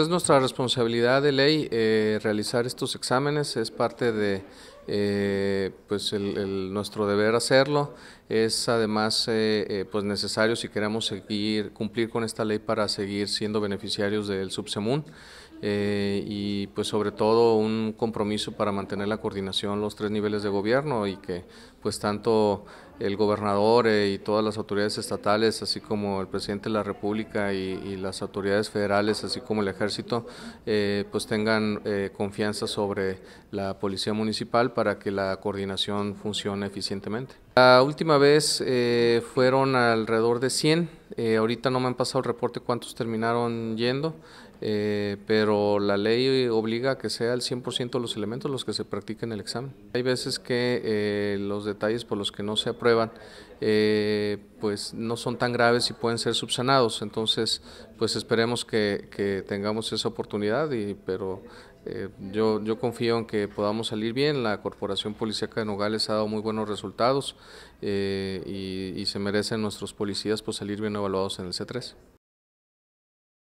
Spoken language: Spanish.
Es nuestra responsabilidad de ley eh, realizar estos exámenes, es parte de eh, pues nuestro deber hacerlo, es además eh, pues necesario si queremos seguir cumplir con esta ley para seguir siendo beneficiarios del Subsemún. Eh, y pues sobre todo un compromiso para mantener la coordinación los tres niveles de gobierno y que pues tanto el gobernador eh, y todas las autoridades estatales, así como el presidente de la República y, las autoridades federales, así como el ejército, eh, pues tengan confianza sobre la policía municipal para que la coordinación funcione eficientemente. La última vez fueron alrededor de 100 eh, ahorita no me han pasado el reporte cuántos terminaron yendo, eh, pero la ley obliga a que sea el 100% de los elementos los que se practiquen el examen. Hay veces que eh, los detalles por los que no se aprueban eh, pues no son tan graves y pueden ser subsanados. Entonces, pues esperemos que, tengamos esa oportunidad, y, pero eh, yo, yo confío en que podamos salir bien. La Corporación Policíaca de Nogales ha dado muy buenos resultados eh, y, se merecen nuestros policías pues, salir bien evaluados en el C3.